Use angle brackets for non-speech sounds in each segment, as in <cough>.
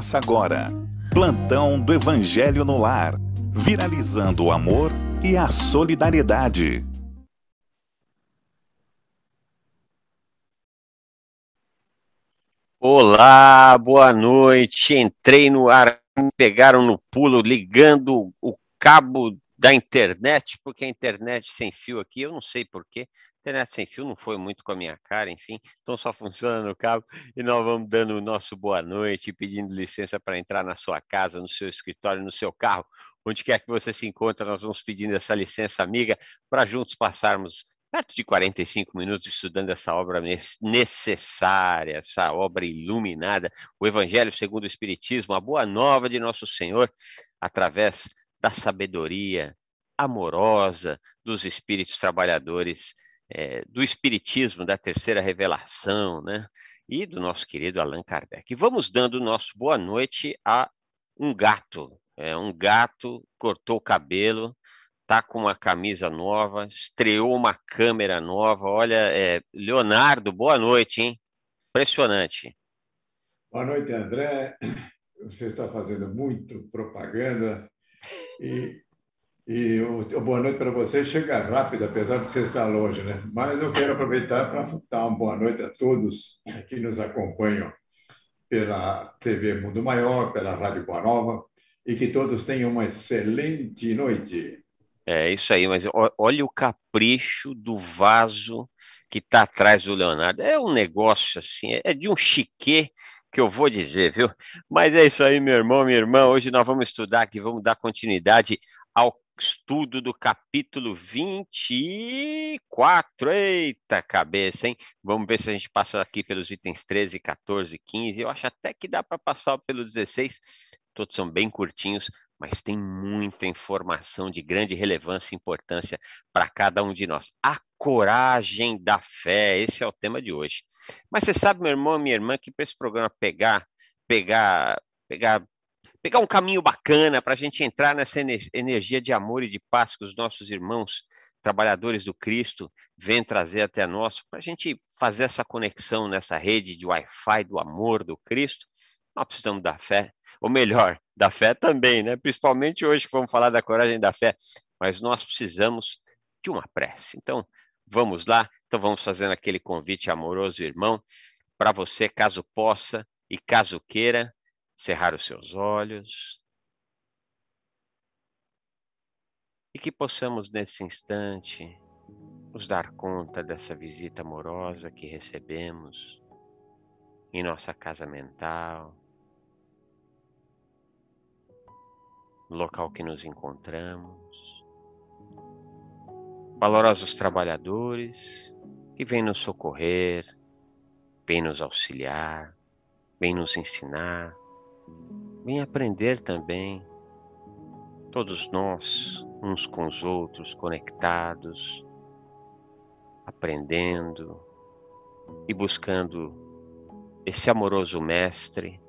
Começa agora. Plantão do Evangelho no Lar. Viralizando o amor e a solidariedade. Olá, boa noite. Entrei no ar, me pegaram no pulo, ligando o cabo da internet, porque a internet sem fio aqui, eu não sei porquê, Internet né, sem fio não foi muito com a minha cara, enfim. Então só funciona no cabo e nós vamos dando o nosso boa noite, pedindo licença para entrar na sua casa, no seu escritório, no seu carro, onde quer que você se encontre, nós vamos pedindo essa licença amiga para juntos passarmos perto de 45 minutos estudando essa obra necessária, essa obra iluminada, o Evangelho segundo o Espiritismo, a boa nova de nosso Senhor, através da sabedoria amorosa dos espíritos trabalhadores é, do Espiritismo, da Terceira Revelação, né? E do nosso querido Allan Kardec. Vamos dando o nosso boa noite a um gato. É, um gato cortou o cabelo, tá com uma camisa nova, estreou uma câmera nova. Olha, é, Leonardo, boa noite, hein? Impressionante. Boa noite, André. Você está fazendo muito propaganda e e o, boa noite para você chega rápido, apesar de você estar longe, né? Mas eu quero aproveitar para dar uma boa noite a todos que nos acompanham pela TV Mundo Maior, pela Rádio Boa Nova, e que todos tenham uma excelente noite. É isso aí, mas olha o capricho do vaso que está atrás do Leonardo. É um negócio assim, é, é de um chiquê que eu vou dizer, viu? Mas é isso aí, meu irmão, minha irmã. Hoje nós vamos estudar aqui, vamos dar continuidade ao estudo do capítulo 24. Eita cabeça, hein? Vamos ver se a gente passa aqui pelos itens 13, 14, 15. Eu acho até que dá para passar pelo 16. Todos são bem curtinhos, mas tem muita informação de grande relevância e importância para cada um de nós. A coragem da fé, esse é o tema de hoje. Mas você sabe, meu irmão e minha irmã, que para esse programa pegar, pegar, pegar pegar um caminho bacana para a gente entrar nessa energia de amor e de paz que os nossos irmãos trabalhadores do Cristo vêm trazer até nós, para a gente fazer essa conexão nessa rede de Wi-Fi do amor do Cristo, nós precisamos da fé, ou melhor, da fé também, né? Principalmente hoje que vamos falar da coragem da fé, mas nós precisamos de uma prece. Então, vamos lá. Então, vamos fazendo aquele convite amoroso, irmão, para você, caso possa e caso queira, cerrar os seus olhos e que possamos nesse instante nos dar conta dessa visita amorosa que recebemos em nossa casa mental, no local que nos encontramos, valorosos trabalhadores que vêm nos socorrer, vêm nos auxiliar, vêm nos ensinar, Vem aprender também, todos nós, uns com os outros, conectados, aprendendo e buscando esse amoroso Mestre.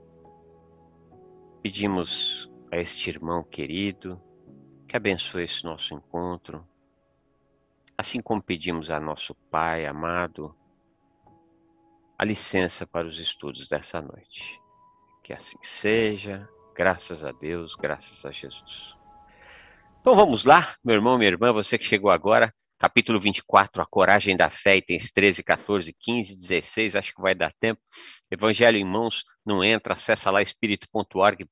Pedimos a este irmão querido que abençoe esse nosso encontro, assim como pedimos a nosso Pai amado a licença para os estudos dessa noite. Que assim seja, graças a Deus, graças a Jesus. Então vamos lá, meu irmão, minha irmã, você que chegou agora, capítulo 24, a coragem da fé, itens 13, 14, 15, 16, acho que vai dar tempo. Evangelho em mãos, não entra, acessa lá espírito.org.br,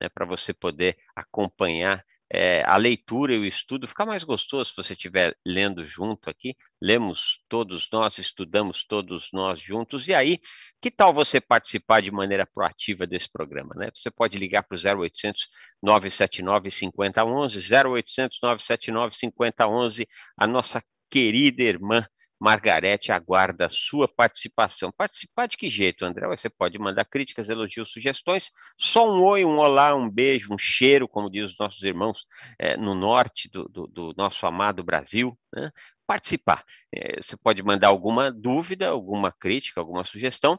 né, para você poder acompanhar é, a leitura e o estudo fica mais gostoso se você estiver lendo junto aqui. Lemos todos nós, estudamos todos nós juntos. E aí, que tal você participar de maneira proativa desse programa? Né? Você pode ligar para o 0800 979 5011, 0800 979 5011, a nossa querida irmã Margarete aguarda a sua participação. Participar de que jeito, André? Você pode mandar críticas, elogios, sugestões. Só um oi, um olá, um beijo, um cheiro, como diz os nossos irmãos é, no norte do, do, do, nosso amado Brasil. Né? Participar. É, você pode mandar alguma dúvida, alguma crítica, alguma sugestão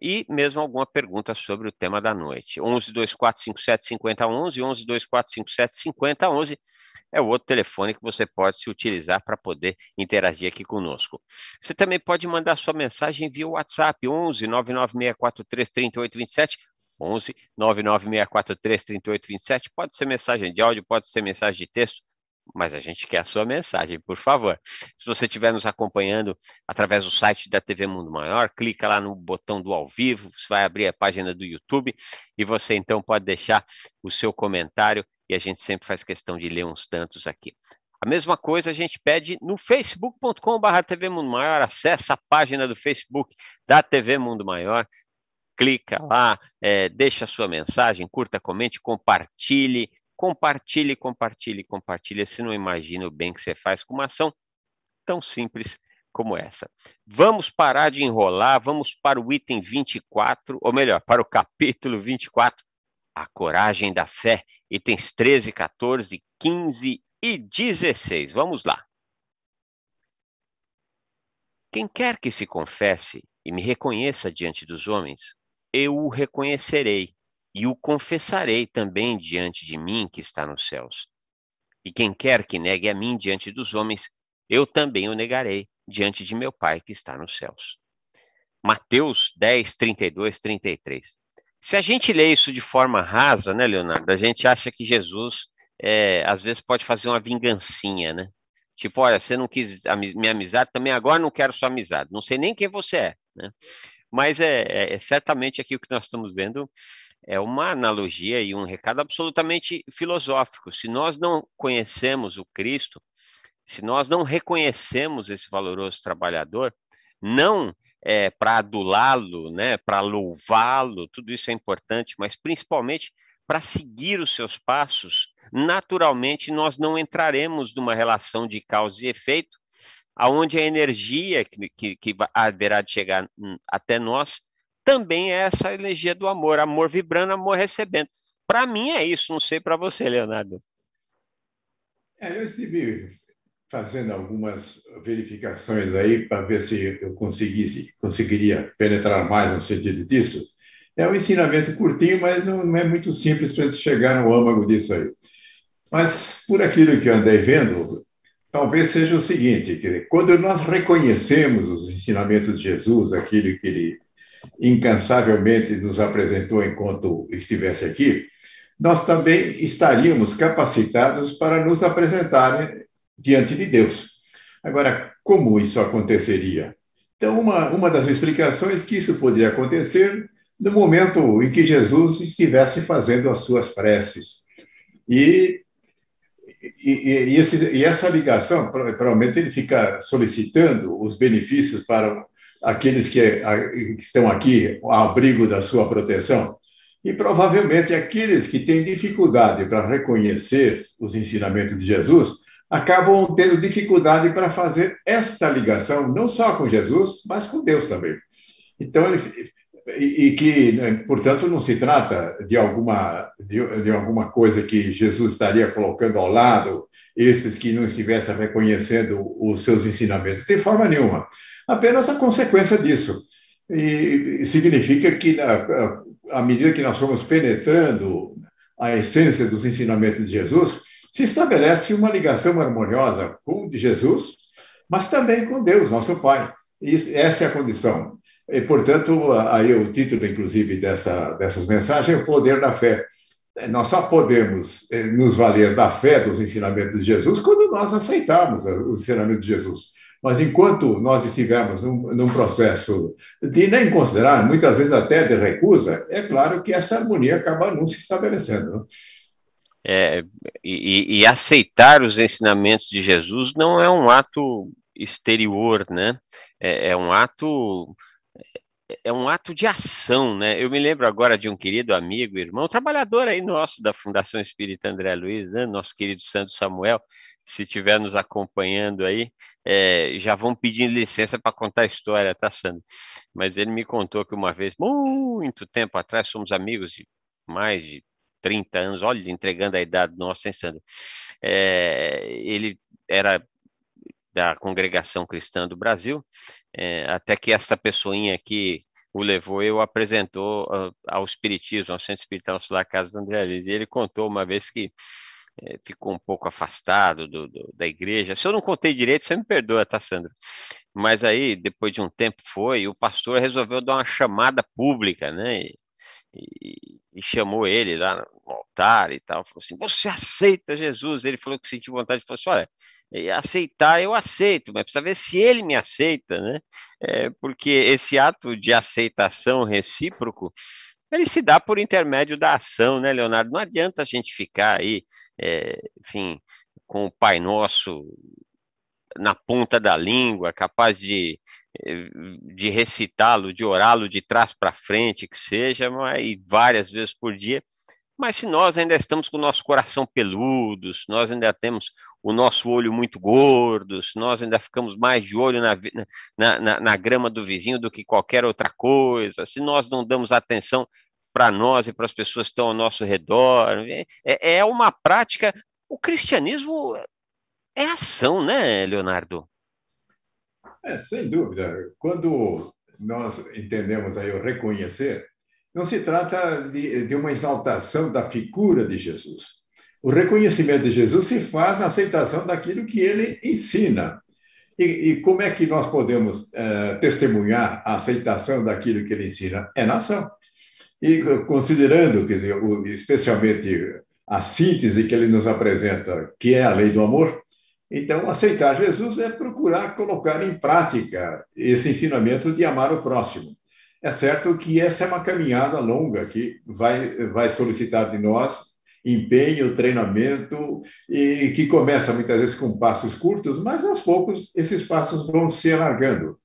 e mesmo alguma pergunta sobre o tema da noite. 11 2457 5011, 11 2457 5011 é o outro telefone que você pode se utilizar para poder interagir aqui conosco. Você também pode mandar sua mensagem via WhatsApp 11 99643 3827, 11 99643 3827, pode ser mensagem de áudio, pode ser mensagem de texto, mas a gente quer a sua mensagem, por favor. Se você estiver nos acompanhando através do site da TV Mundo Maior, clica lá no botão do ao vivo, você vai abrir a página do YouTube e você então pode deixar o seu comentário e a gente sempre faz questão de ler uns tantos aqui. A mesma coisa a gente pede no facebook.com.br TV Mundo Maior, acessa a página do Facebook da TV Mundo Maior, clica lá, é, deixa a sua mensagem, curta, comente, compartilhe, Compartilhe, compartilhe, compartilhe. Se não imagina o bem que você faz com uma ação tão simples como essa. Vamos parar de enrolar, vamos para o item 24, ou melhor, para o capítulo 24, a coragem da fé, itens 13, 14, 15 e 16. Vamos lá. Quem quer que se confesse e me reconheça diante dos homens, eu o reconhecerei e o confessarei também diante de mim que está nos céus. E quem quer que negue a mim diante dos homens, eu também o negarei diante de meu Pai que está nos céus. Mateus 10, 32, 33. Se a gente lê isso de forma rasa, né, Leonardo? A gente acha que Jesus, é, às vezes, pode fazer uma vingancinha, né? Tipo, olha, você não quis minha amizade, também agora não quero sua amizade. Não sei nem quem você é, né? Mas é, é, é certamente aqui o que nós estamos vendo é uma analogia e um recado absolutamente filosófico. Se nós não conhecemos o Cristo, se nós não reconhecemos esse valoroso trabalhador, não é, para adulá-lo, né, para louvá-lo, tudo isso é importante, mas principalmente para seguir os seus passos, naturalmente nós não entraremos numa relação de causa e efeito, aonde a energia que, que, que haverá de chegar hum, até nós também é essa energia do amor, amor vibrando, amor recebendo. Para mim é isso, não sei para você, Leonardo. É, eu estive fazendo algumas verificações aí para ver se eu conseguisse, conseguiria penetrar mais no sentido disso. É um ensinamento curtinho, mas não é muito simples para a gente chegar no âmago disso aí. Mas, por aquilo que eu andei vendo, talvez seja o seguinte, que quando nós reconhecemos os ensinamentos de Jesus, aquilo que ele incansavelmente nos apresentou enquanto estivesse aqui, nós também estaríamos capacitados para nos apresentar diante de Deus. Agora, como isso aconteceria? Então, uma, uma das explicações que isso poderia acontecer no momento em que Jesus estivesse fazendo as suas preces. E, e, e, esse, e essa ligação, provavelmente ele fica solicitando os benefícios para aqueles que, que estão aqui ao abrigo da sua proteção. E provavelmente aqueles que têm dificuldade para reconhecer os ensinamentos de Jesus acabam tendo dificuldade para fazer esta ligação, não só com Jesus, mas com Deus também. Então, ele, e, e que, né, portanto, não se trata de alguma, de, de, alguma coisa que Jesus estaria colocando ao lado, esses que não estivessem reconhecendo os seus ensinamentos, de forma nenhuma apenas a consequência disso. E significa que, à medida que nós formos penetrando a essência dos ensinamentos de Jesus, se estabelece uma ligação harmoniosa com de Jesus, mas também com Deus, nosso Pai. E essa é a condição. E, portanto, aí o título, inclusive, dessa, dessas mensagens é o poder da fé. Nós só podemos eh, nos valer da fé dos ensinamentos de Jesus quando nós aceitarmos eh, os ensinamentos de Jesus. Mas enquanto nós estivermos num, num, processo de nem considerar, muitas vezes até de recusa, é claro que essa harmonia acaba não se estabelecendo. Né? É, e, e aceitar os ensinamentos de Jesus não é um ato exterior, né? É, é, um ato é um ato de ação, né? Eu me lembro agora de um querido amigo, irmão, trabalhador aí nosso da Fundação Espírita André Luiz, né? Nosso querido Santo Samuel, se estiver nos acompanhando aí, é, já vão pedindo licença para contar a história, tá, Sandro? Mas ele me contou que uma vez, muito tempo atrás, somos amigos de mais de 30 anos, olha, entregando a idade nossa, hein, Sandro? É, ele era da congregação cristã do Brasil, é, até que essa pessoinha aqui o levou e o apresentou ah, ao Espiritismo, ao Centro Espiritual Nosso Casa de André Luiz. E ele contou uma vez que eh, ficou um pouco afastado do, do, da igreja. Se eu não contei direito, você me perdoa, tá, Sandro? Mas aí, depois de um tempo foi, o pastor resolveu dar uma chamada pública, né? E, e, e chamou ele lá no altar e tal, falou assim, você aceita Jesus? Ele falou que sentiu vontade, falou assim, olha, eh, aceitar eu aceito, mas precisa ver se ele me aceita, né? É, porque esse ato de aceitação recíproco ele se dá por intermédio da ação, né, Leonardo? Não adianta a gente ficar aí, é, enfim, com o Pai Nosso na ponta da língua, capaz de, é, de recitá-lo, de orá-lo de trás para frente, que seja, mas várias vezes por dia. Mas se nós ainda estamos com o nosso coração peludos, nós ainda temos o nosso olho muito gordo, se nós ainda ficamos mais de olho na, na, na, na grama do vizinho do que qualquer outra coisa, se nós não damos atenção para nós e para as pessoas que estão ao nosso redor. É, é, é uma prática. O cristianismo é ação, né, Leonardo? É, sem dúvida. Quando nós entendemos aí o reconhecer, não se trata de, de uma exaltação da figura de Jesus, o reconhecimento de Jesus se faz na aceitação daquilo que ele ensina. E, e como é que nós podemos eh, testemunhar a aceitação daquilo que ele ensina? É na ação. E eh, considerando, quer dizer, o, especialmente a síntese que ele nos apresenta, que é a lei do amor, então aceitar Jesus é procurar colocar em prática esse ensinamento de amar o próximo. É certo que essa é uma caminhada longa que vai, vai solicitar de nós empenho, treinamento, e que começa muitas vezes com passos curtos, mas aos poucos esses passos vão se alargando.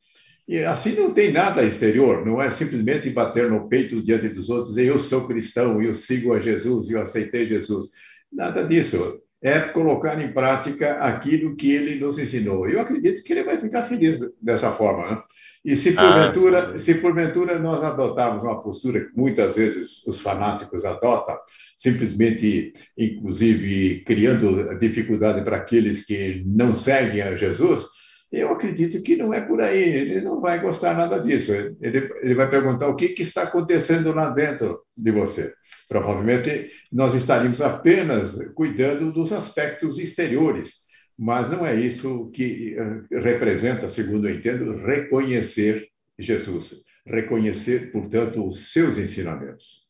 E assim não tem nada exterior, não é simplesmente bater no peito diante dos outros e eu sou cristão, eu sigo a Jesus, eu aceitei Jesus. Nada disso. É colocar em prática aquilo que ele nos ensinou. Eu acredito que ele vai ficar feliz dessa forma. Né? E se ah, porventura, ah. se porventura nós adotarmos uma postura que muitas vezes os fanáticos adotam, simplesmente, inclusive, criando dificuldade para aqueles que não seguem a Jesus, eu acredito que não é por aí. Ele não vai gostar nada disso. Ele, ele vai perguntar o que, que está acontecendo lá dentro de você. Provavelmente nós estaríamos apenas cuidando dos aspectos exteriores mas não é isso que eh, representa, segundo eu entendo, reconhecer Jesus, reconhecer, portanto, os seus ensinamentos.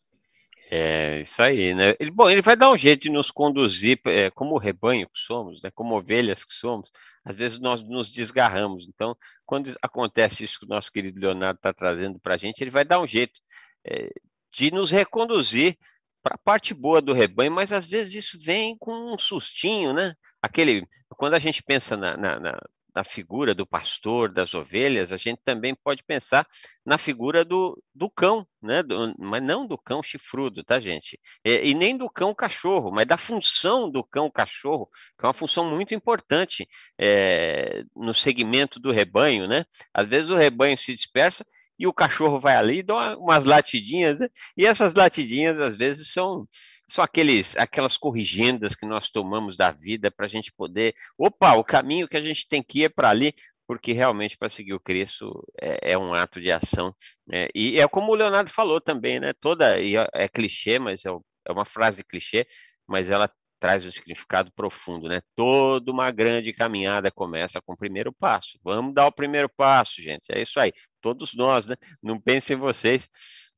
É isso aí, né? Ele, bom, ele vai dar um jeito de nos conduzir, é, como rebanho que somos, né? como ovelhas que somos. Às vezes nós nos desgarramos. Então, quando acontece isso que o nosso querido Leonardo está trazendo para a gente, ele vai dar um jeito é, de nos reconduzir para a parte boa do rebanho, mas às vezes isso vem com um sustinho, né? aquele, quando a gente pensa na, na, na, na figura do pastor, das ovelhas, a gente também pode pensar na figura do, do cão, né? Do, mas não do cão chifrudo, tá, gente? E, e, nem do cão cachorro, mas da função do cão cachorro, que é uma função muito importante é, no segmento do rebanho, né? Às vezes o rebanho se dispersa e o cachorro vai ali e dá umas latidinhas, né? E essas latidinhas, às vezes, são, são aqueles, aquelas corrigendas que nós tomamos da vida para a gente poder. Opa, o caminho que a gente tem que ir é para ali, porque realmente para seguir o Cristo é, é um ato de ação. Né? E é como o Leonardo falou também, né? Toda. É, é clichê, mas é, é uma frase clichê, mas ela traz um significado profundo, né? Toda uma grande caminhada começa com o primeiro passo. Vamos dar o primeiro passo, gente. É isso aí todos nós, né? Não pensem vocês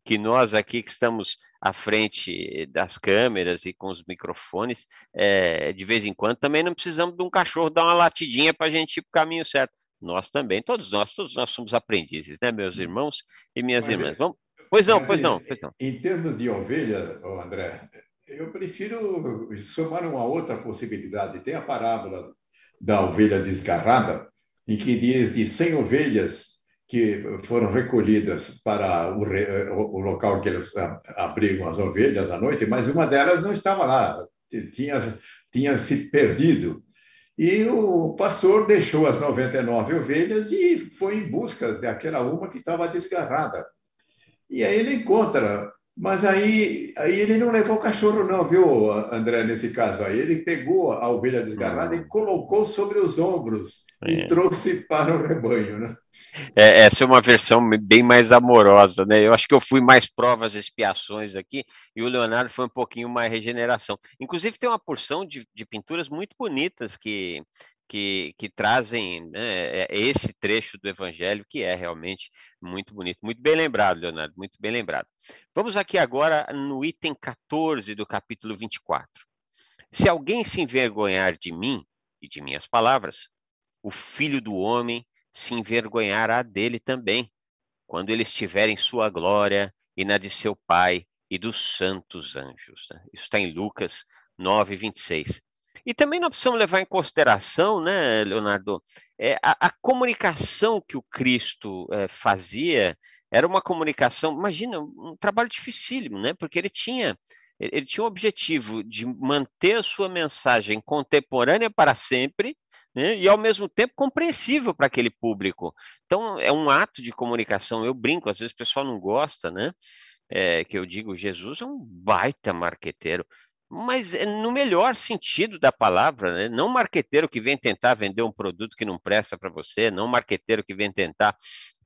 que nós aqui que estamos à frente das câmeras e com os microfones, é, de vez em quando também não precisamos de um cachorro dar uma latidinha para a gente ir para o caminho certo. Nós também, todos nós, todos nós somos aprendizes, né, meus hum. irmãos e minhas mas, é, irmãs? Vamos... Pois não, pois, é, não, pois não. Em termos de ovelha, André, eu prefiro somar uma outra possibilidade. Tem a parábola da ovelha desgarrada, em que diz de 100 ovelhas, que foram recolhidas para o, re, o local que eles ah, abrigam as ovelhas à noite, mas uma delas não estava lá, tinha, tinha se perdido. E o pastor deixou as 99 ovelhas e foi em busca daquela uma que estava desgarrada. E aí ele encontra mas aí, aí ele não levou o cachorro, não, viu, André, nesse caso aí. Ele pegou a ovelha desgarrada uhum. e ah. colocou sobre os ombros é. e trouxe para o rebanho, né? É, essa é uma versão bem mais amorosa, né? Eu acho que eu fui mais provas expiações aqui e o Leonardo foi um pouquinho mais regeneração. Inclusive, tem uma porção de, de pinturas muito bonitas que, que, que trazem né, é, é esse trecho do Evangelho, que é realmente muito bonito. Muito bem lembrado, Leonardo, muito bem lembrado. Vamos aqui agora no item 14 do capítulo 24. Se alguém se envergonhar de mim e de minhas palavras, o filho do homem se envergonhará dele também, quando ele estiver em sua glória e na de seu Pai e dos santos anjos. Né? Isso está em Lucas 9, 26. E também nós precisamos levar em consideração, né, Leonardo, é, a, a, comunicação que o Cristo é, fazia era uma comunicação, imagina, um trabalho dificílimo, né? Porque ele tinha ele tinha o objetivo de manter a sua mensagem contemporânea para sempre, né? e ao mesmo tempo compreensível para aquele público. Então, é um ato de comunicação. Eu brinco, às vezes o pessoal não gosta, né? É, que eu digo, Jesus é um baita marqueteiro mas eh, no melhor sentido da palavra, né? não marqueteiro que vem tentar vender um produto que não presta para você, não marqueteiro que vem tentar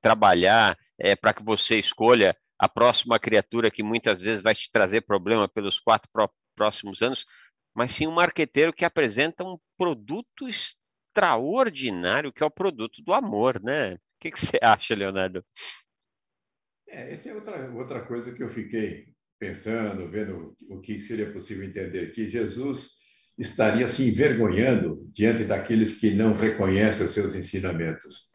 trabalhar é, eh, para que você escolha a próxima criatura que muitas vezes vai te trazer problema pelos quatro próximos anos, mas sim um marqueteiro que apresenta um produto extraordinário, que é o produto do amor, né? O que, que você acha, Leonardo? É, essa é outra, outra coisa que eu fiquei pensando, vendo o que seria possível entender, que Jesus estaria se envergonhando diante daqueles que não reconhecem os seus ensinamentos.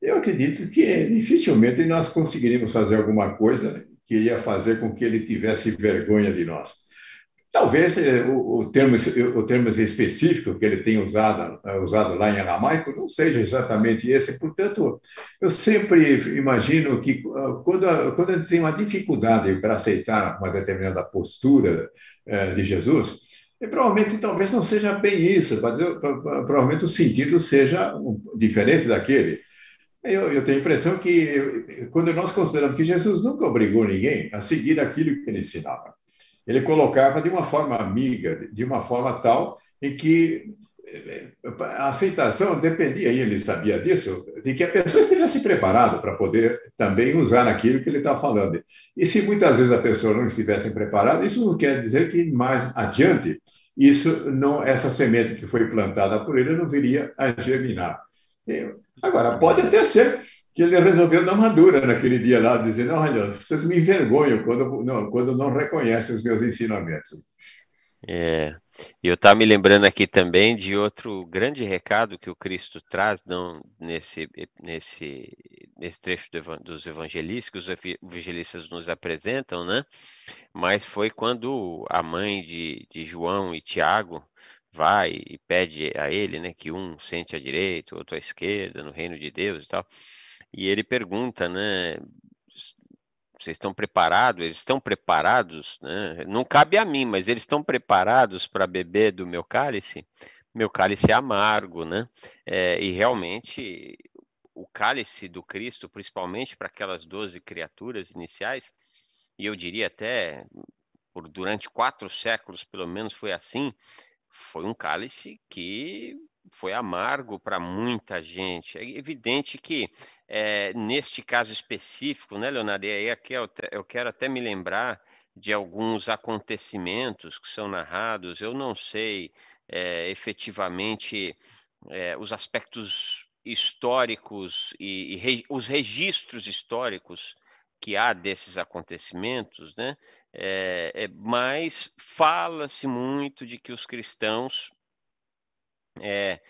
Eu acredito que dificilmente nós conseguiríamos fazer alguma coisa que ia fazer com que ele tivesse vergonha de nós. Talvez eh, o, termo, o termo específico que ele tem usado, eh, usado lá em aramaico não seja exatamente esse. Portanto, eu sempre imagino que eh, quando ele quando a gente tem uma dificuldade para aceitar uma determinada postura de Jesus, provavelmente talvez não seja bem isso, provavelmente o sentido seja diferente daquele. Eu, eu, tenho a impressão que quando nós consideramos que Jesus nunca obrigou ninguém a seguir aquilo que ele ensinava, ele colocava de uma forma amiga, de uma forma tal em que eh, a aceitação dependia, e ele sabia disso, de que a pessoa estivesse preparada para poder também usar aquilo que ele está falando. E se muitas vezes a pessoa não estivesse preparada, isso não quer dizer que mais adiante isso não essa semente que foi plantada por ele não viria a germinar. Agora, pode até ser que ele resolveu dar uma dura naquele dia lá, dizendo, olha, vocês me envergonham quando não, quando não reconhecem os meus ensinamentos. É, eu estava me lembrando aqui também de outro grande recado que o Cristo traz não, nesse, nesse, nesse trecho do, dos evangelistas, que os evangelistas nos apresentam, né? Mas foi quando a mãe de, de João e Tiago, vai e pede a ele, né, que um sente à direita, outro à esquerda, no reino de Deus e tal. E ele pergunta, né? Vocês estão preparados? Eles estão preparados? Né? Não cabe a mim, mas eles estão preparados para beber do meu cálice? Meu cálice é amargo, né? É, e realmente o cálice do Cristo, principalmente para aquelas doze criaturas iniciais, e eu diria até por durante quatro séculos, pelo menos, foi assim. Foi um cálice que foi amargo para muita gente. É evidente que, é, neste caso específico, né, Leonardo? E aí aqui eu, eu quero até me lembrar de alguns acontecimentos que são narrados. Eu não sei é, efetivamente é, os aspectos históricos e, e re, os registros históricos que há desses acontecimentos, né? É, mas fala-se muito de que os cristãos é,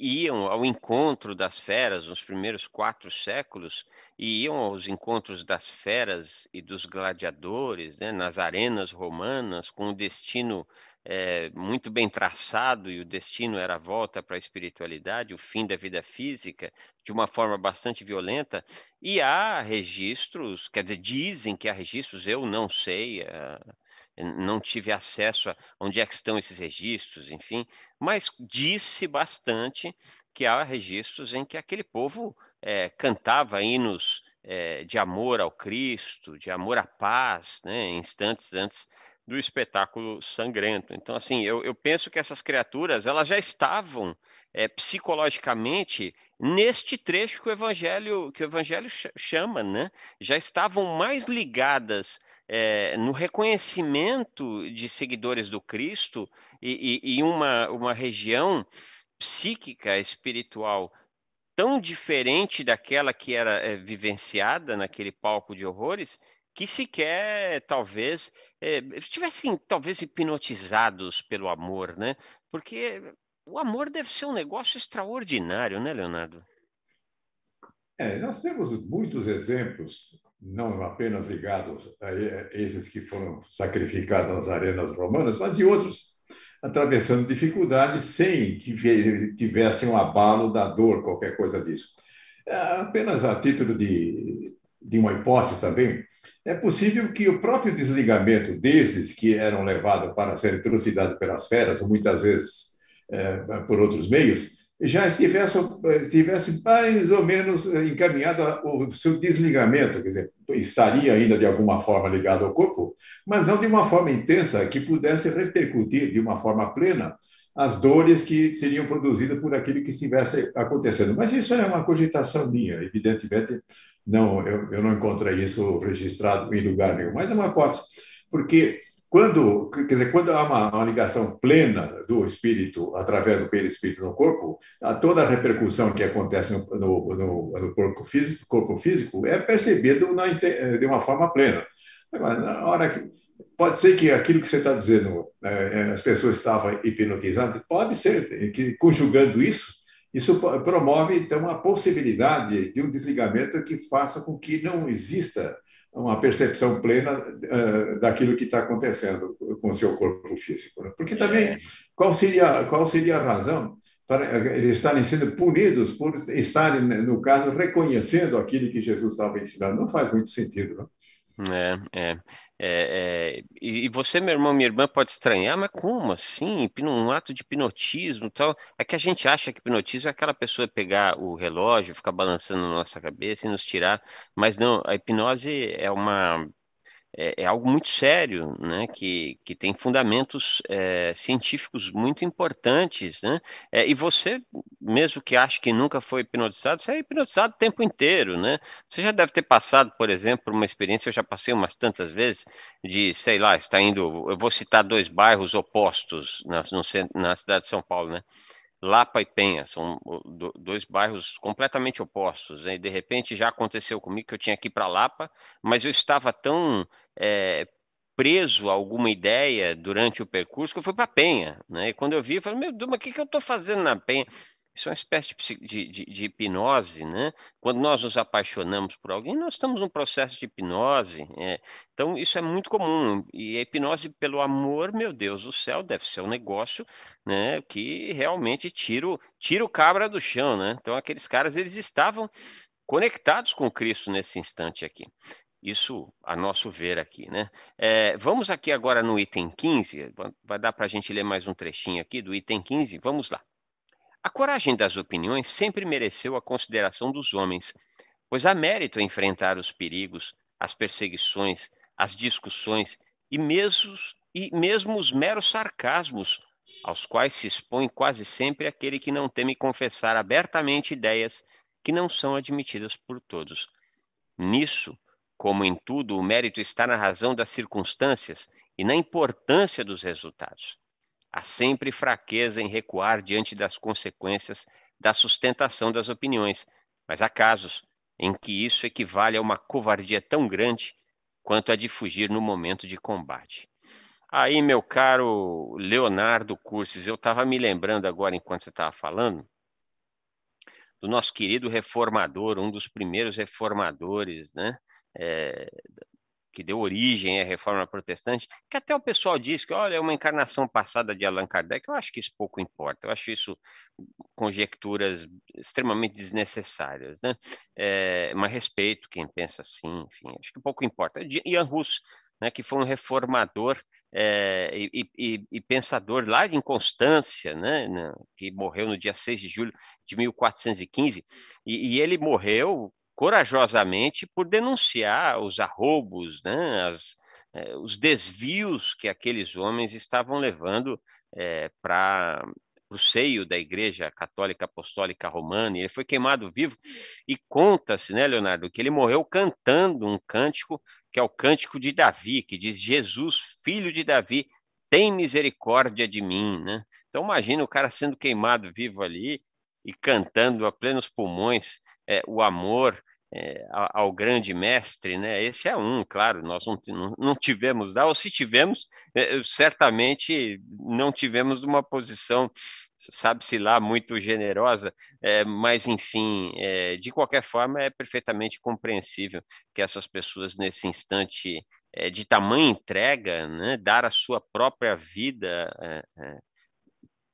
iam ao encontro das feras nos primeiros quatro séculos e iam aos encontros das feras e dos gladiadores né, nas arenas romanas com o um destino é, muito bem traçado e o destino era a volta para a espiritualidade, o fim da vida física, de uma forma bastante violenta. E há registros, quer dizer, dizem que há registros, eu não sei. É, eh, não tive acesso a onde é que estão esses registros, enfim, mas disse bastante que há registros em que aquele povo é, cantava hinos é, de amor ao Cristo, de amor à paz, né, instantes antes do espetáculo sangrento. Então, assim, eu, eu penso que essas criaturas elas já estavam é, psicologicamente neste trecho que o evangelho que o evangelho chama, né? Já estavam mais ligadas é, no reconhecimento de seguidores do Cristo e, e, e uma, uma região psíquica, espiritual tão diferente daquela que era é, vivenciada naquele palco de horrores, que sequer talvez é, estivessem talvez hipnotizados pelo amor, né? Porque o amor deve ser um negócio extraordinário, né, Leonardo? É, nós temos muitos exemplos não apenas ligados a esses que foram sacrificados nas arenas romanas, mas de outros atravessando dificuldades sem que tivessem um abalo da dor, qualquer coisa disso. É, apenas a título de, de uma hipótese também, é possível que o próprio desligamento desses que eram levados para ser trucidados pelas feras, ou muitas vezes é, por outros meios, já estivesse, estivesse mais ou menos eh, encaminhado o seu desligamento, quer dizer, estaria ainda de alguma forma ligado ao corpo, mas não de uma forma intensa que pudesse repercutir de uma forma plena as dores que seriam produzidas por aquilo que estivesse acontecendo. Mas isso é uma cogitação minha, evidentemente, não, eu, eu não encontrei isso registrado em lugar nenhum, mas é uma hipótese, porque quando, quer dizer, quando há uma, uma ligação plena do espírito através do perispírito no corpo, a toda a repercussão que acontece no, no, no, no corpo, físico, corpo físico é percebido na, de uma forma plena. Agora, na hora que pode ser que aquilo que você está dizendo, né, é, as pessoas estavam hipnotizadas, pode ser que conjugando isso, isso promove então a possibilidade de um desligamento que faça com que não exista uma percepção plena uh, daquilo que está acontecendo com o seu corpo físico. Né? Porque também, é. qual seria, qual seria a razão para eles estarem sendo punidos por estarem, né, no caso, reconhecendo aquilo que Jesus estava ensinando? Não faz muito sentido, não? É, é. É, é, e você, meu irmão, minha irmã, pode estranhar, mas como assim? Um ato de hipnotismo tal. É que a gente acha que hipnotismo é aquela pessoa pegar o relógio, ficar balançando na nossa cabeça e nos tirar, mas não, a hipnose é uma é, é, algo muito sério, né, que, que tem fundamentos é, científicos muito importantes, né, é, e você, mesmo que ache que nunca foi hipnotizado, você é hipnotizado o tempo inteiro, né, você já deve ter passado, por exemplo, uma experiência, eu já passei umas tantas vezes, de, sei lá, está indo, eu vou citar dois bairros opostos na, no, na cidade de São Paulo, né, Lapa e Penha, são dois bairros completamente opostos. Né? E de repente já aconteceu comigo que eu tinha que ir para Lapa, mas eu estava tão é, preso a alguma ideia durante o percurso que eu fui para Penha. Né? E quando eu vi, eu falei: Meu Deus, mas o que, que eu estou fazendo na Penha? Isso é uma espécie de, de, de, de, hipnose, né? Quando nós nos apaixonamos por alguém, nós estamos num processo de hipnose. É. Então, isso é muito comum. E a hipnose pelo amor, meu Deus do céu, deve ser um negócio né, que realmente tira o, tira o cabra do chão, né? Então, aqueles caras, eles estavam conectados com Cristo nesse instante aqui. Isso a nosso ver aqui, né? É, vamos aqui agora no item 15, vai dar para a gente ler mais um trechinho aqui do item 15, vamos lá. A coragem das opiniões sempre mereceu a consideração dos homens, pois há mérito a enfrentar os perigos, as perseguições, as discussões e mesmo, e mesmo os meros sarcasmos aos quais se expõe quase sempre aquele que não teme confessar abertamente ideias que não são admitidas por todos. Nisso, como em tudo, o mérito está na razão das circunstâncias e na importância dos resultados. Há sempre fraqueza em recuar diante das consequências da sustentação das opiniões, mas há casos em que isso equivale a uma covardia tão grande quanto a de fugir no momento de combate. Aí, meu caro Leonardo Curses, eu estava me lembrando agora, enquanto você estava falando, do nosso querido reformador, um dos primeiros reformadores né, é, que deu origem à reforma protestante, que até o pessoal diz que, olha, é uma encarnação passada de Allan Kardec, eu acho que isso pouco importa, eu acho isso conjecturas extremamente desnecessárias, né? É, mas respeito quem pensa assim, enfim, acho que pouco importa. Ian Rus, né, que foi um reformador é, e, e, e, pensador lá em Constância, né, né, que morreu no dia 6 de julho de 1415, e, e ele morreu corajosamente por denunciar os arrobos, né, as, eh, os desvios que aqueles homens estavam levando eh, para o seio da Igreja Católica Apostólica Romana. Ele foi queimado vivo e conta-se, né, Leonardo, que ele morreu cantando um cântico que é o cântico de Davi, que diz: Jesus, filho de Davi, tem misericórdia de mim, né? Então imagina o cara sendo queimado vivo ali e cantando a plenos pulmões é, o amor é, ao grande mestre, né? Esse é um, claro, nós não, não tivemos lá, ah, ou se tivemos, é, certamente não tivemos uma posição, sabe-se lá, muito generosa, é, mas enfim, é, de qualquer forma é perfeitamente compreensível que essas pessoas nesse instante é, de tamanha entrega, né, dar a sua própria vida é,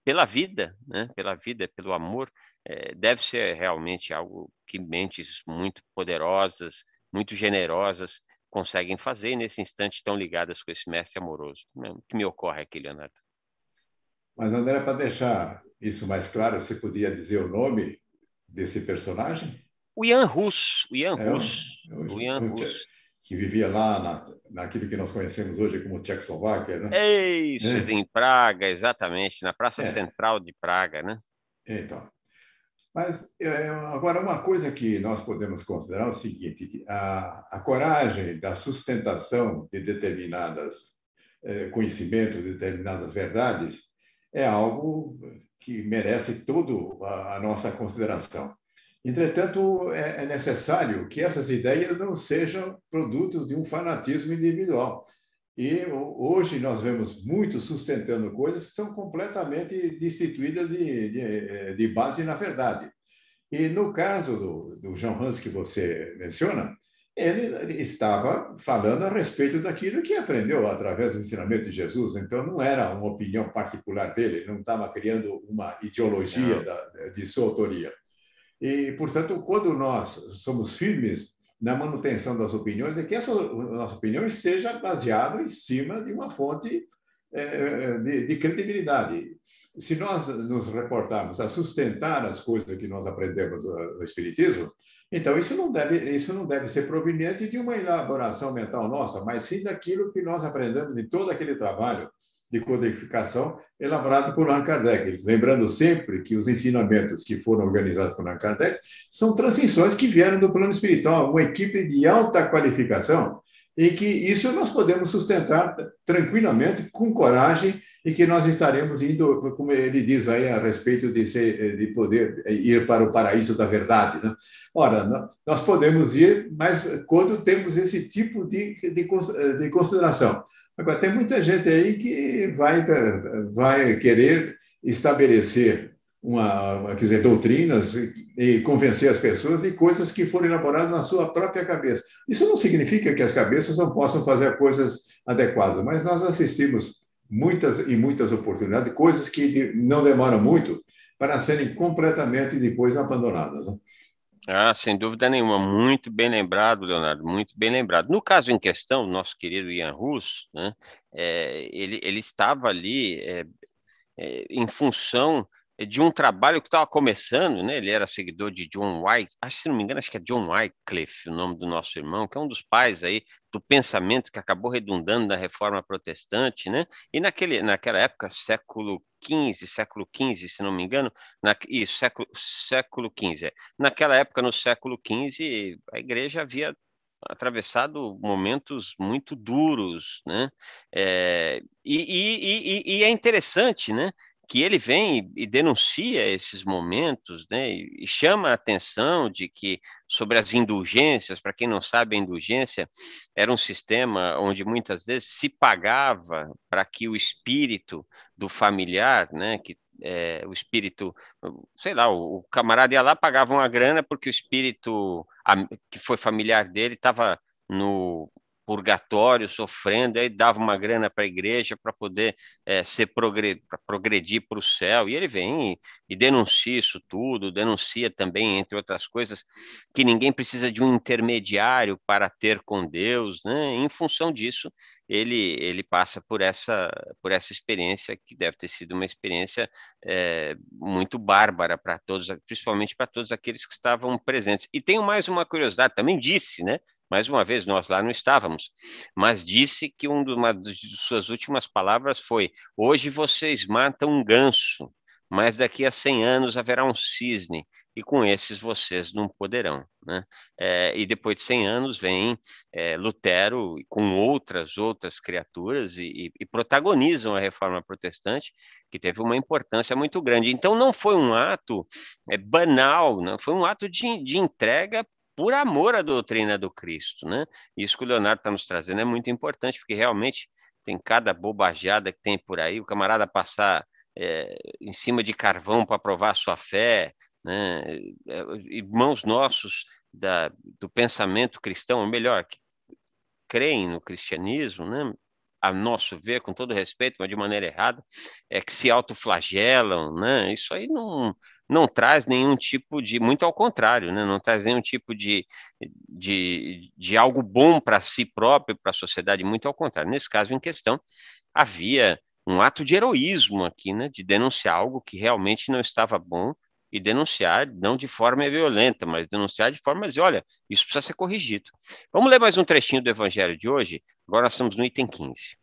pela vida, né, pela vida, pelo amor, é, deve ser realmente algo que mentes muito poderosas, muito generosas conseguem fazer nesse instante tão ligadas com esse mestre amoroso. É, o que me ocorre aqui, Leonardo? Mas, André, para deixar isso mais claro, você podia dizer o nome desse personagem? O Ian Rus. O Ian é, Rus. É, o, Ian Rus. Que vivia lá na, naquilo que nós conhecemos hoje como Tchecoslováquia, né? É isso, é. em Praga, exatamente, na Praça é. Central de Praga, né? Então, mas é, agora, uma coisa que nós podemos considerar é o seguinte: que a, a coragem da sustentação de determinadas eh, é, conhecimentos, de determinadas verdades, é algo que merece toda a, a nossa consideração. Entretanto, é, é necessário que essas ideias não sejam produtos de um fanatismo individual, e hoje nós vemos muito sustentando coisas que são completamente destituídas de, de, eh, de base na verdade. E no caso do, do John Hans que você menciona, ele estava falando a respeito daquilo que aprendeu através do ensinamento de Jesus. Então, não era uma opinião particular dele, não estava criando uma ideologia da, de sua autoria. E, portanto, quando nós somos firmes na manutenção das opiniões é que essa nossa opinião esteja baseada em cima de uma fonte é, de, de, credibilidade. Se nós nos reportarmos a sustentar as coisas que nós aprendemos eh, no Espiritismo, então isso não deve, isso não deve ser proveniente de uma elaboração mental nossa, mas sim daquilo que nós aprendemos de todo aquele trabalho de codificação elaborado por Allan Kardec. Lembrando sempre que os ensinamentos que foram organizados por Allan Kardec são transmissões que vieram do plano espiritual, uma equipe de alta qualificação, e que isso nós podemos sustentar tranquilamente, com coragem, e que nós estaremos indo, como ele diz aí, a respeito de, ser, de poder ir para o paraíso da verdade. Né? Ora, nós podemos ir, mas quando temos esse tipo de, de, de consideração. Agora, tem muita gente aí que vai, vai querer estabelecer uma, quer dizer, doutrinas e convencer as pessoas de coisas que foram elaboradas na sua própria cabeça. Isso não significa que as cabeças não possam fazer coisas adequadas, mas nós assistimos muitas e muitas oportunidades, coisas que não demoram muito para serem completamente depois abandonadas. Né? Ah, sem dúvida nenhuma, muito bem lembrado, Leonardo, muito bem lembrado. No caso em questão, nosso querido Ian Russo, né, é, ele, ele estava ali é, é, em função é de um trabalho que estava começando, né? Ele era seguidor de John Wycliffe, acho, se não me engano, acho que é John Wycliffe o nome do nosso irmão, que é um dos pais aí do pensamento que acabou redundando da reforma protestante, né? E naquele, naquela época, século XV, século XV, se não me engano, na, isso, século, século XV. É. Naquela época, no século XV, a igreja havia atravessado momentos muito duros, né? É, e, e, e, e é interessante, né? que ele vem e denuncia esses momentos, né, e chama a atenção de que sobre as indulgências, para quem não sabe, a indulgência era um sistema onde muitas vezes se pagava para que o espírito do familiar, né, que é, o espírito, sei lá, o, o, camarada ia lá, pagava uma grana porque o espírito a, que foi familiar dele estava no purgatório, sofrendo, aí dava uma grana para a igreja para poder é, ser progredir, progredir para o céu. E ele vem e, e, denuncia isso tudo, denuncia também, entre outras coisas, que ninguém precisa de um intermediário para ter com Deus, né? E em função disso, ele, ele passa por essa, por essa experiência, que deve ter sido uma experiência é, muito bárbara para todos, principalmente para todos aqueles que estavam presentes. E tenho mais uma curiosidade, também disse, né? Mais uma vez, nós lá não estávamos, mas disse que uma de suas últimas palavras foi: Hoje vocês matam um ganso, mas daqui a 100 anos haverá um cisne, e com esses vocês não poderão. Né? É, e depois de 100 anos vem é, Lutero com outras outras criaturas e, e, e, protagonizam a reforma protestante, que teve uma importância muito grande. Então não foi um ato é, banal, não foi um ato de, de entrega por amor à doutrina do Cristo, né? Isso que o Leonardo está nos trazendo é muito importante, porque realmente tem cada bobajada que tem por aí, o camarada passar é, em cima de carvão para provar a sua fé, né? Eh, eh, irmãos nossos da, do pensamento cristão, ou melhor, que creem no cristianismo, né? a nosso ver, com todo respeito, mas de maneira errada, é que se autoflagelam, né? Isso aí não, não traz nenhum tipo de, muito ao contrário, né? não traz nenhum tipo de, de, de algo bom para si próprio, para a sociedade, muito ao contrário. Nesse caso em questão, havia um ato de heroísmo aqui, né? de denunciar algo que realmente não estava bom e denunciar, não de forma violenta, mas denunciar de forma, mas olha, isso precisa ser corrigido. Vamos ler mais um trechinho do Evangelho de hoje? Agora nós estamos no item 15.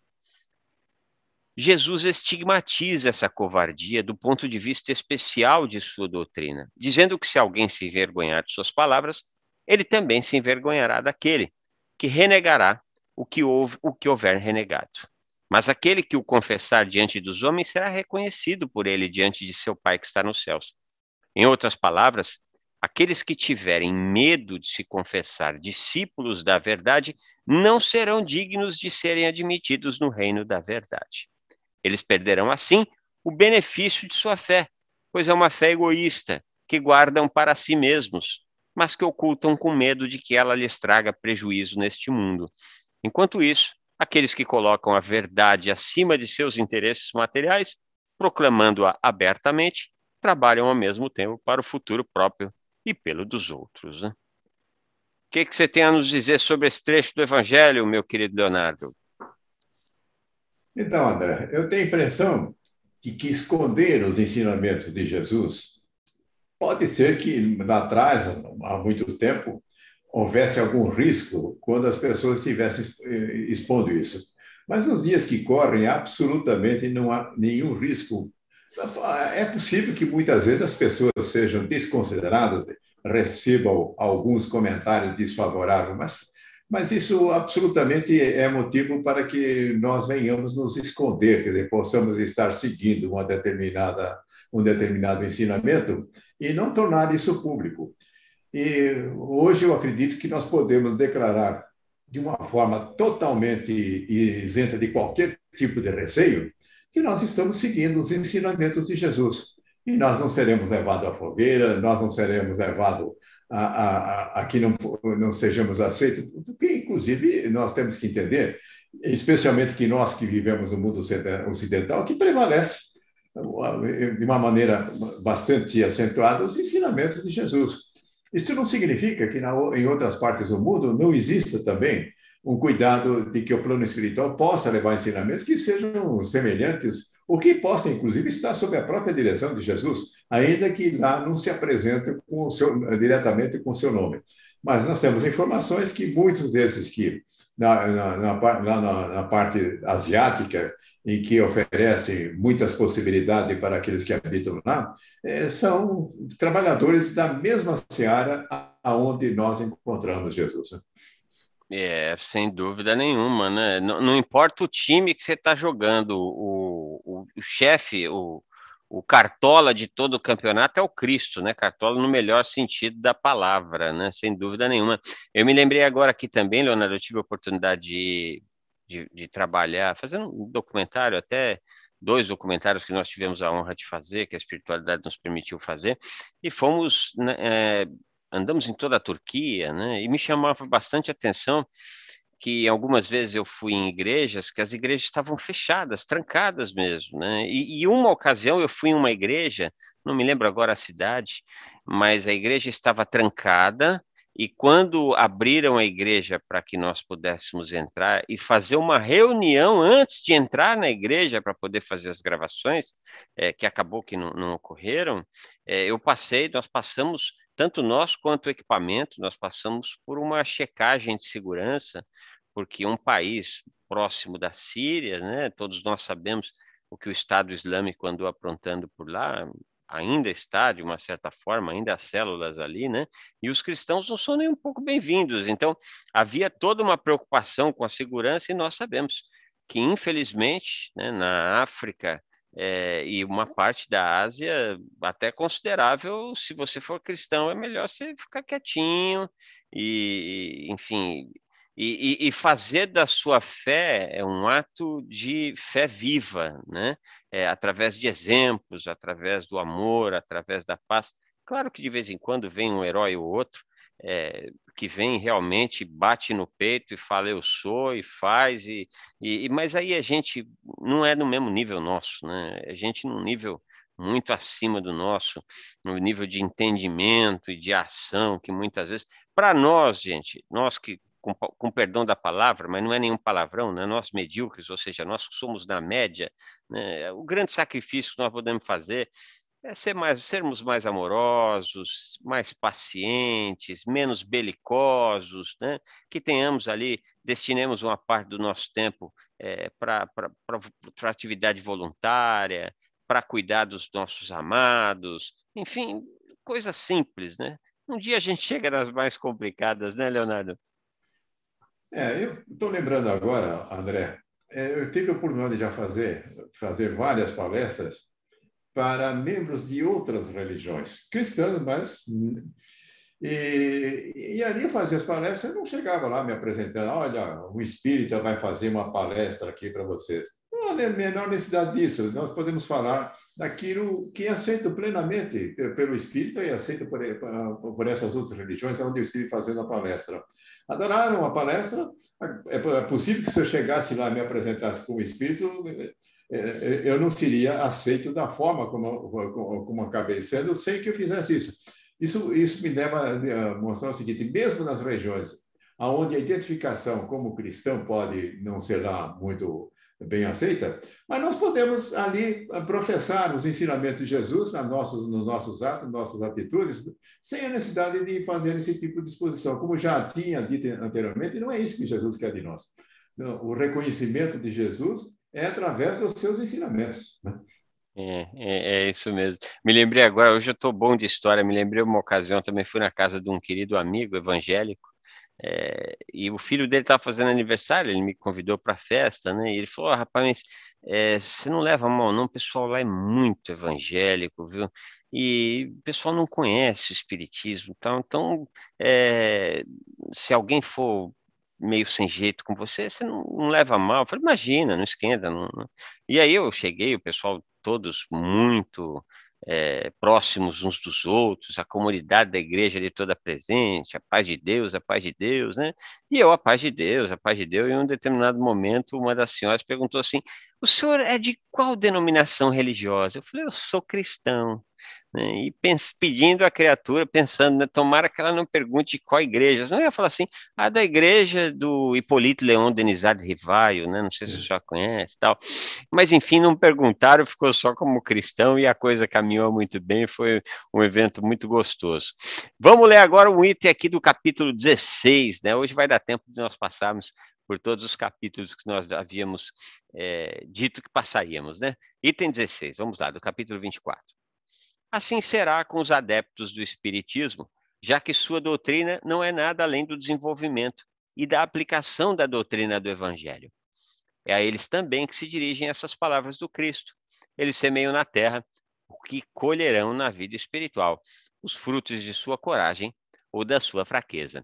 Jesus estigmatiza essa covardia do ponto de vista especial de sua doutrina, dizendo que se alguém se envergonhar de suas palavras, ele também se envergonhará daquele que renegará o que, houve, o que houver renegado. Mas aquele que o confessar diante dos homens será reconhecido por ele diante de seu Pai que está nos céus. Em outras palavras, aqueles que tiverem medo de se confessar discípulos da verdade não serão dignos de serem admitidos no reino da verdade. Eles perderão, assim, o benefício de sua fé, pois é uma fé egoísta, que guardam para si mesmos, mas que ocultam com medo de que ela lhes traga prejuízo neste mundo. Enquanto isso, aqueles que colocam a verdade acima de seus interesses materiais, proclamando-a abertamente, trabalham ao mesmo tempo para o futuro próprio e pelo dos outros. Né? O que, que, você tem a nos dizer sobre esse trecho do Evangelho, meu querido Leonardo? Então, André, eu tenho a impressão de que esconder os ensinamentos de Jesus pode ser que lá atrás, há muito tempo, houvesse algum risco quando as pessoas estivessem eh, expondo isso. Mas nos dias que correm, absolutamente não há nenhum risco. É possível que muitas vezes as pessoas sejam desconsideradas, recebam alguns comentários desfavoráveis, mas mas isso absolutamente é motivo para que nós venhamos nos esconder, quer dizer, possamos estar seguindo uma determinada, um determinado ensinamento e não tornar isso público. E hoje eu acredito que nós podemos declarar de uma forma totalmente isenta de qualquer tipo de receio que nós estamos seguindo os ensinamentos de Jesus. E nós não seremos levados à fogueira, nós não seremos levados a, a, a que não, não sejamos aceitos, porque, inclusive, nós temos que entender, especialmente que nós que vivemos no mundo ocidental, que prevalece de uma maneira bastante acentuada os ensinamentos de Jesus. Isso não significa que na, em outras partes do mundo não exista também um cuidado de que o plano espiritual possa levar ensinamentos que sejam semelhantes o que possa, inclusive, estar sob a própria direção de Jesus, ainda que lá não se apresente com seu, diretamente com o seu nome. Mas nós temos informações que muitos desses que, na, na, na, na parte asiática, em que oferecem muitas possibilidades para aqueles que habitam lá, é, são trabalhadores da mesma seara aonde nós encontramos Jesus. Né? É, sem dúvida nenhuma, né? Não, não importa o time que você está jogando, o o, chefe, o, o cartola de todo o campeonato é o Cristo, né? Cartola no melhor sentido da palavra, né? Sem dúvida nenhuma. Eu me lembrei agora aqui também, Leonardo, eu tive a oportunidade de, de, de trabalhar, fazendo um documentário, até dois documentários que nós tivemos a honra de fazer, que a espiritualidade nos permitiu fazer, e fomos, né, é, andamos em toda a Turquia, né? E me chamava bastante atenção que algumas vezes eu fui em igrejas que as igrejas estavam fechadas, trancadas mesmo, né? E, e uma ocasião eu fui em uma igreja, não me lembro agora a cidade, mas a igreja estava trancada e quando abriram a igreja para que nós pudéssemos entrar e fazer uma reunião antes de entrar na igreja para poder fazer as gravações, é, que acabou que não, não ocorreram, é, eu passei, nós passamos tanto nós quanto o equipamento, nós passamos por uma checagem de segurança, porque um país próximo da Síria, né, todos nós sabemos o que o Estado Islâmico andou aprontando por lá, ainda está, de uma certa forma, ainda há células ali, né, e os cristãos não são nem um pouco bem-vindos. Então, havia toda uma preocupação com a segurança e nós sabemos que, infelizmente, né, na África, é, e uma uhum. parte da Ásia até considerável. Se você for cristão, é melhor você ficar quietinho e, enfim, e, e fazer da sua fé é um ato de fé viva, né? É, através de exemplos, através do amor, através da paz. Claro que de vez em quando vem um herói ou outro, é, que vem realmente, bate no peito e fala eu sou e faz, e, e, mas aí a gente não é no mesmo nível nosso, né? A gente num nível muito acima do nosso, no nível de entendimento e de ação, que muitas vezes, para nós, gente, nós que, com, com, perdão da palavra, mas não é nenhum palavrão, né? nós medíocres, ou seja, nós que somos na média, né? o grande sacrifício que nós podemos fazer é ser mais, sermos mais amorosos, mais pacientes, menos belicosos, né? que tenhamos ali, destinemos uma parte do nosso tempo é, eh, para atividade voluntária, para cuidar dos nossos amados, enfim, coisas simples, né? Um dia a gente <laughs> chega nas mais complicadas, né, Leonardo? É, eu estou lembrando agora, André, eh, eu tive a oportunidade de já fazer, fazer várias palestras para membros de outras religiões cristãs, mas e, e, ali eu fazia as palestras, eu não chegava lá me apresentando, olha, o espírita vai fazer uma palestra aqui para vocês. Não há menor necessidade disso, nós podemos falar daquilo que é aceito plenamente pelo espírita e é aceito por, por essas outras religiões onde eu estive fazendo a palestra. Adoraram a palestra, é, é possível que se eu chegasse lá e me apresentasse como espírito, é, é, eu não seria aceito da forma como, como, como acabei sendo, sem que eu fizesse isso. Isso, isso me leva a mostrar o seguinte: mesmo nas regiões onde a identificação como cristão pode não ser lá muito bem aceita, mas nós podemos ali professar os ensinamentos de Jesus nossos, nos nossos atos, nossas atitudes, sem a necessidade de fazer esse tipo de exposição, como já tinha dito anteriormente, não é isso que Jesus quer de nós o reconhecimento de Jesus é através dos seus ensinamentos. Né? É, é, é, isso mesmo. Me lembrei agora, hoje eu estou bom de história, me lembrei uma ocasião, também fui na casa de um querido amigo evangélico, é, e o filho dele estava fazendo aniversário, ele me convidou para a festa, né? E ele falou, oh, rapaz, é, você não leva a mão não, o pessoal lá é muito evangélico, viu? e o pessoal não conhece o espiritismo, então, então é, se alguém for meio sem jeito com você, você não, não leva mal. Eu falei, imagina, não esquenta. Não... E aí eu cheguei, o pessoal todos muito é, próximos uns dos outros, a comunidade da igreja ali toda presente, a paz de Deus, a paz de Deus, né? E eu, a paz de Deus, a paz de Deus, e em um determinado momento uma das senhoras perguntou assim: o senhor é de qual denominação religiosa? Eu falei, eu sou cristão né, e pens, pedindo à criatura, pensando, né, tomara que ela não pergunte qual igreja, senão ia falar assim, a ah, da igreja do Hipólito Leão Denizado Rivaio, né, não sei se você já conhece tal, mas enfim, não perguntaram, ficou só como cristão e a coisa caminhou muito bem, foi um evento muito gostoso. Vamos ler agora um item aqui do capítulo 16, né, hoje vai dar tempo de nós passarmos por todos os capítulos que nós havíamos é, dito que passaríamos, né? Item 16, vamos lá, do capítulo 24. Assim será com os adeptos do Espiritismo, já que sua doutrina não é nada além do desenvolvimento e da aplicação da doutrina do Evangelho. É a eles também que se dirigem essas palavras do Cristo. Eles semeiam na terra o que colherão na vida espiritual, os frutos de sua coragem ou da sua fraqueza.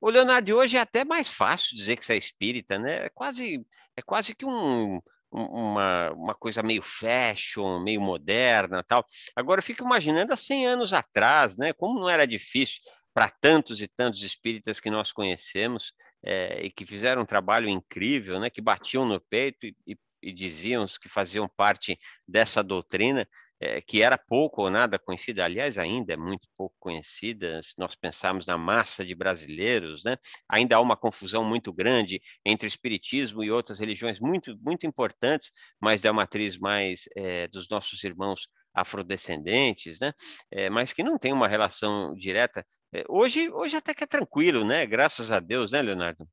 O Leonardo de hoje é até mais fácil dizer que você é espírita, né? É quase, é quase que um, uma, uma coisa meio fashion, meio moderna tal. Agora, eu fico imaginando há 100 anos atrás, né? Como não era difícil para tantos e tantos espíritas que nós conhecemos é, e que fizeram um trabalho incrível, né? Que batiam no peito e, e, e diziam que faziam parte dessa doutrina é, que era pouco ou nada conhecida, aliás, ainda é muito pouco conhecida, se nós pensarmos na massa de brasileiros, né? ainda há uma confusão muito grande entre o espiritismo e outras religiões muito, muito importantes, mas da é matriz mais é, dos nossos irmãos afrodescendentes, né? É, mas que não tem uma relação direta. hoje, hoje até que é tranquilo, né? graças a Deus, né, Leonardo?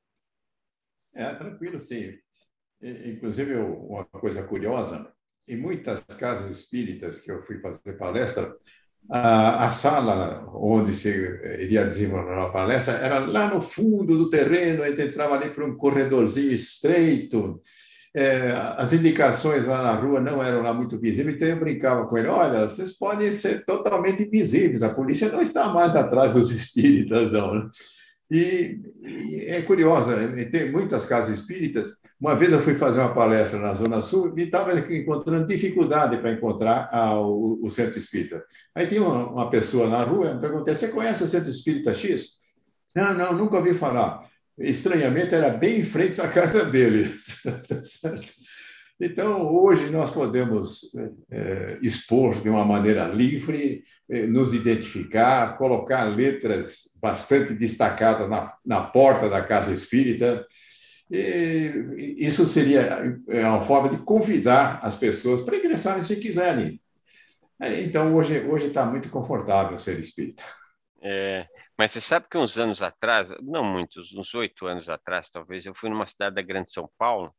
É, tranquilo, sim. Inclusive, uma coisa curiosa, em muitas casas espíritas que eu fui fazer palestra, a, a sala onde se iria desenvolver a palestra era lá no fundo do terreno, a gente entrava ali por um corredorzinho estreito, é, as indicações lá na rua não eram lá muito visíveis, então eu brincava com ele: olha, vocês podem ser totalmente invisíveis, a polícia não está mais atrás dos <laughs> espíritas, não. Né? E, e, é curiosa, tem muitas casas espíritas. Uma vez eu fui fazer uma palestra na Zona Sul e estava encontrando dificuldade para encontrar a, o, o, centro espírita. Aí tinha uma, uma, pessoa na rua, me perguntei: Você conhece o centro espírita X? Não, não, nunca ouvi falar. Estranhamente, era bem em frente à casa dele. <laughs> tá certo? Então, hoje nós podemos é, é, expor de uma maneira livre, é, nos identificar, colocar letras bastante destacadas na, na porta da casa espírita. E isso seria é, uma forma de convidar as pessoas para ingressarem se quiserem. Então, hoje hoje está muito confortável ser espírita. É, mas você sabe que uns anos atrás, não muitos, uns oito anos atrás, talvez, eu fui numa cidade da Grande São Paulo,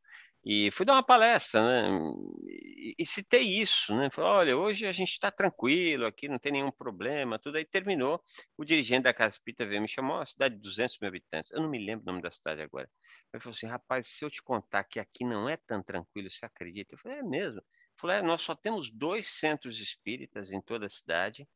e fui dar uma palestra, né? E, e citei isso, né? Falei, olha, hoje a gente está tranquilo aqui, não tem nenhum problema, tudo. Aí terminou, o dirigente da Casa Espírita veio me chamou, uma cidade de 200 mil habitantes, eu não me lembro o nome da cidade agora. Ele falou assim, rapaz, se eu te contar que aqui não é tão tranquilo, você acredita? Eu falei, é mesmo. Ele falou, é, nós só temos dois centros espíritas em toda a cidade,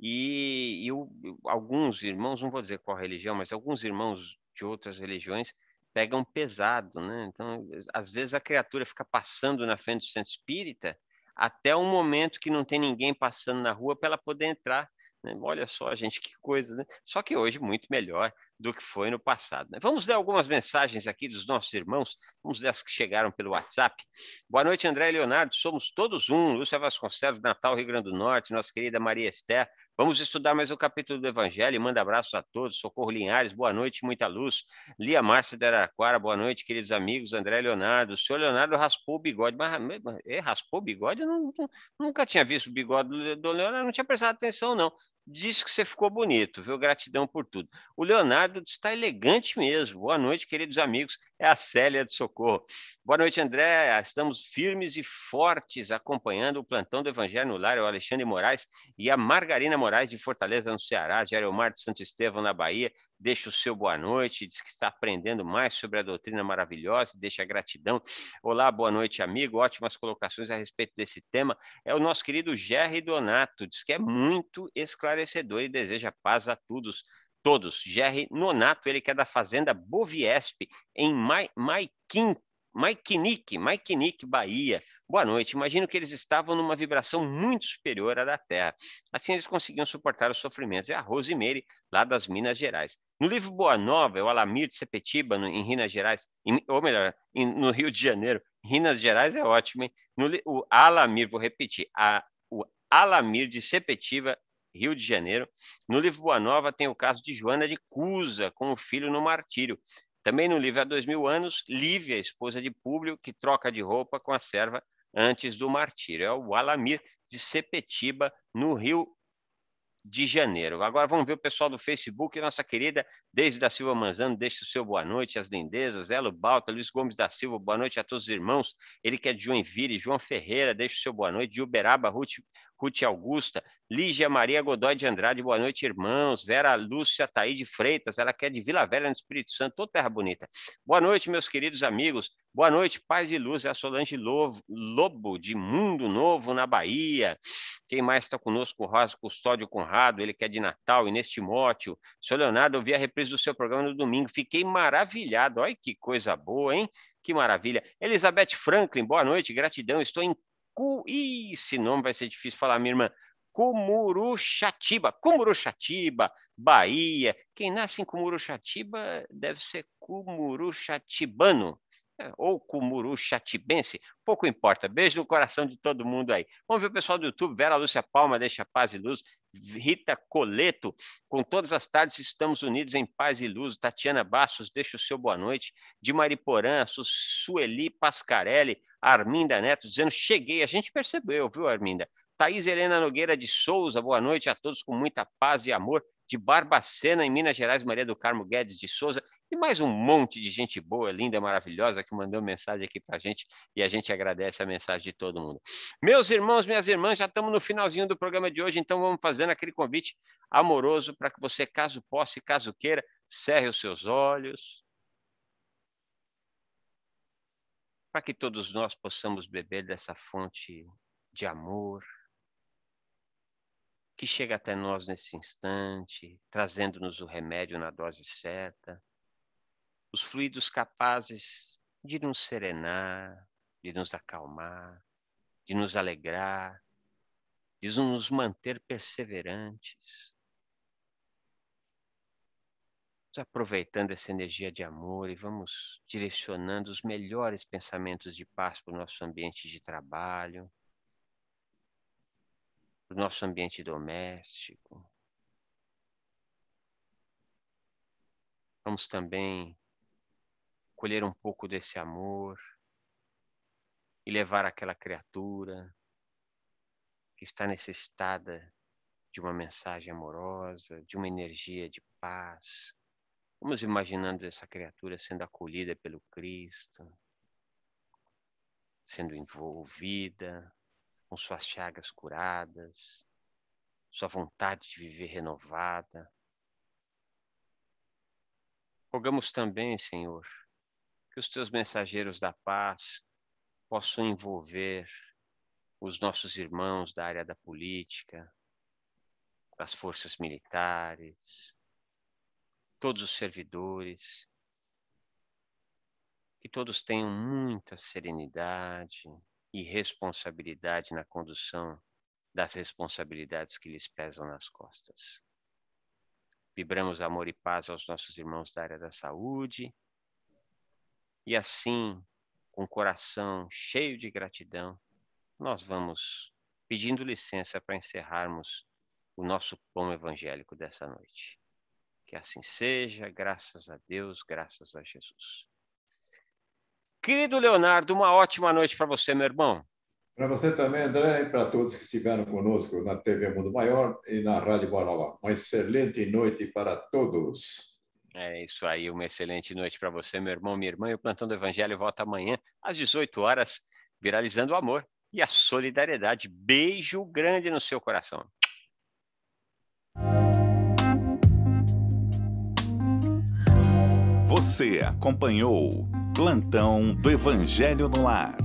e, e eu, alguns irmãos, não vou dizer qual religião, mas alguns irmãos de outras religiões pegam pesado, né? Então, às vezes a criatura fica passando na frente do centro espírita até um momento que não tem ninguém passando na rua para ela poder entrar. Né? Olha só, gente, que coisa, né? Só que hoje muito melhor do que foi no passado. Né? Vamos ler algumas mensagens aqui dos nossos irmãos, vamos ler as que chegaram pelo WhatsApp. Boa noite, André e Leonardo, somos todos um, Lúcia Vasconcelos, Natal, Rio Grande do Norte, nossa querida Maria Esther, Vamos estudar mais um capítulo do Evangelho. Manda abraço a todos. Socorro Linhares, boa noite, muita luz. Lia Márcia de Araquara, boa noite, queridos amigos. André Leonardo. O senhor Leonardo raspou o bigode. Mas é, raspou o bigode? Eu não, nunca tinha visto o bigode do Leonardo, não tinha prestado atenção, não. Diz que você ficou bonito, viu? Gratidão por tudo. O Leonardo está elegante mesmo. Boa noite, queridos amigos. É a Célia de Socorro. Boa noite, André. Estamos firmes e fortes acompanhando o plantão do Evangelho no Lar, é o Alexandre Moraes e a Margarina Moraes de Fortaleza, no Ceará, Omar de Santo Estevão, na Bahia, deixa o seu boa noite, diz que está aprendendo mais sobre a doutrina maravilhosa, deixa gratidão. Olá, boa noite, amigo. Ótimas colocações a respeito desse tema. É o nosso querido Gerry Donato, diz que é muito esclarecedor e deseja paz a todos. Todos. Gerry Nonato, ele que é da Fazenda Boviesp, em Maiquim, Mike Nick, Mike Nick, Bahia. Boa noite. Imagino que eles estavam numa vibração muito superior à da Terra. Assim eles conseguiam suportar os sofrimentos. É a Rosemary, lá das Minas Gerais. No livro Boa Nova, o Alamir de Sepetiba, no, em Minas Gerais, em, ou melhor, em, no Rio de Janeiro, Minas Gerais é ótimo, hein? No, o Alamir, vou repetir, a, o Alamir de Sepetiba, Rio de Janeiro. No livro Boa Nova tem o caso de Joana de Cusa com o filho no martírio. Também no livro Há Dois Mil Anos, Lívia, esposa de Públio, que troca de roupa com a serva antes do martírio. É o Alamir de Sepetiba, no Rio de Janeiro. Agora vamos ver o pessoal do Facebook, nossa querida Deise da Silva Manzano, deixa o seu boa noite, as lindezas, Elo Balta, Luiz Gomes da Silva, boa noite a todos os irmãos, ele que é de Joinville, João Ferreira, deixa o seu boa noite, de Uberaba, Ruth Ruth Augusta, Lígia Maria Godoy de Andrade, boa noite, irmãos. Vera Lúcia Taíde Freitas, ela que é de Vila Velha, no Espírito Santo, toda terra bonita. Boa noite, meus queridos amigos. Boa noite, paz e luz. É a Solange Lobo, de Mundo Novo, na Bahia. Quem mais está conosco? Rosa Custódio Conrado, ele que é de Natal, Inês Timóteo. Seu Leonardo, eu vi a reprise do seu programa no domingo. Fiquei maravilhado. Olha que coisa boa, hein? Que maravilha. Elizabeth Franklin, boa noite, gratidão. Estou em Cu... Ih, esse nome vai ser difícil falar, minha irmã. Cumuruxatiba, Cumuruxatiba, Bahia. Quem nasce em Cumuruxatiba deve ser Cumuruxatibano né, ou Cumuruxatibense, pouco importa. Beijo no coração de todo mundo aí. Vamos ver o pessoal do YouTube, Vera Lúcia Palma, Deixa Paz e Luz, Rita Coleto, com todas as tardes estamos unidos em paz e luz, Tatiana Bastos, deixa o seu boa noite, de Mariporã, Sueli Pascarelli, Arminda Neto dizendo: cheguei, a gente percebeu, viu, Arminda? Thaís Helena Nogueira de Souza, boa noite a todos com muita paz e amor. De Barbacena, em Minas Gerais, Maria do Carmo Guedes de Souza, e mais um monte de gente boa, linda, maravilhosa, que mandou mensagem aqui para a gente, e a gente agradece a mensagem de todo mundo. Meus irmãos, minhas irmãs, já estamos no finalzinho do programa de hoje, então vamos fazendo aquele convite amoroso para que você, caso possa e caso queira, cerre os seus olhos, para que todos nós possamos beber dessa fonte de amor que chega até nós nesse instante, trazendo-nos o remédio na dose certa, os fluidos capazes de nos serenar, de nos acalmar, de nos alegrar, de nos manter perseverantes, aproveitando essa energia de amor e vamos direcionando os melhores pensamentos de paz para o nosso ambiente de trabalho, para o nosso ambiente doméstico. Vamos também colher um pouco desse amor e levar aquela criatura que está necessitada de uma mensagem amorosa, de uma energia de paz, Vamos imaginando essa criatura sendo acolhida pelo Cristo, sendo envolvida, com suas chagas curadas, sua vontade de viver renovada. Rogamos também, Senhor, que os teus mensageiros da paz possam envolver os nossos irmãos da área da política, das forças militares, todos os servidores, que todos tenham muita serenidade e responsabilidade na condução das responsabilidades que lhes pesam nas costas. Vibramos amor e paz aos nossos irmãos da área da saúde e assim, com coração cheio de gratidão, nós vamos pedindo licença para encerrarmos o nosso pão evangélico dessa noite. Que assim seja, graças a Deus, graças a Jesus. Querido Leonardo, uma ótima noite para você, meu irmão. Para você também, André, e para todos que estiveram conosco na TV Mundo Maior e na Rádio Borova. Uma excelente noite para todos. É isso aí, uma excelente noite para você, meu irmão, minha irmã. E o Plantão do Evangelho volta amanhã às 18 horas, viralizando o amor e a solidariedade. Beijo grande no seu coração. Você acompanhou Plantão do Evangelho no Ar.